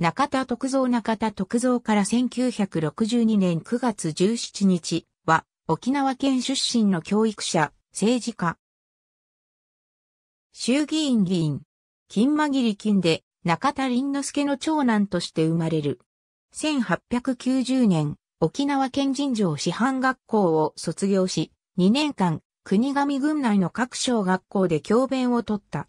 中田徳造中田徳造から1962年9月17日は沖縄県出身の教育者、政治家。衆議院議員、金紛り金で中田林之助の長男として生まれる。1890年、沖縄県人情師範学校を卒業し、2年間、国神郡内の各小学校で教鞭を取った。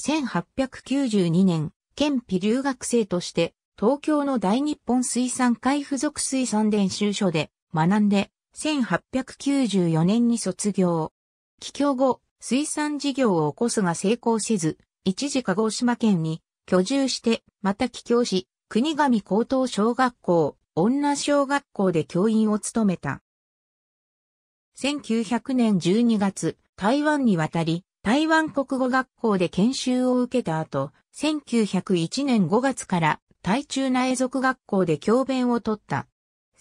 1892年、県備留学生として、東京の大日本水産会附属水産伝習所で学んで、1894年に卒業。帰郷後、水産事業を起こすが成功せず、一時鹿児島県に居住して、また帰郷し、国神高等小学校、女小学校で教員を務めた。1900年12月、台湾に渡り、台湾国語学校で研修を受けた後、1901年5月から台中内属学校で教鞭を取った。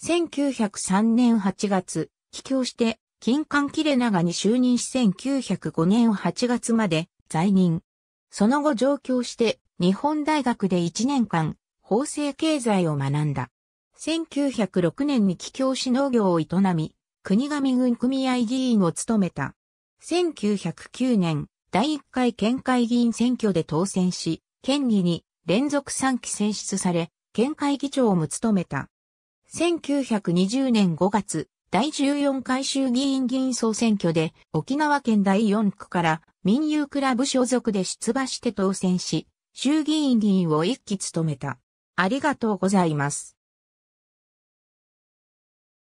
1903年8月、帰郷して、金管切れ長に就任し1905年8月まで在任。その後上京して、日本大学で1年間、法制経済を学んだ。1906年に帰郷し農業を営み、国神軍組合議員を務めた。1909年、第1回県会議員選挙で当選し、県議に連続3期選出され、県会議長も務めた。1920年5月、第14回衆議院議員総選挙で沖縄県第4区から民友クラブ所属で出馬して当選し、衆議院議員を1期務めた。ありがとうございます。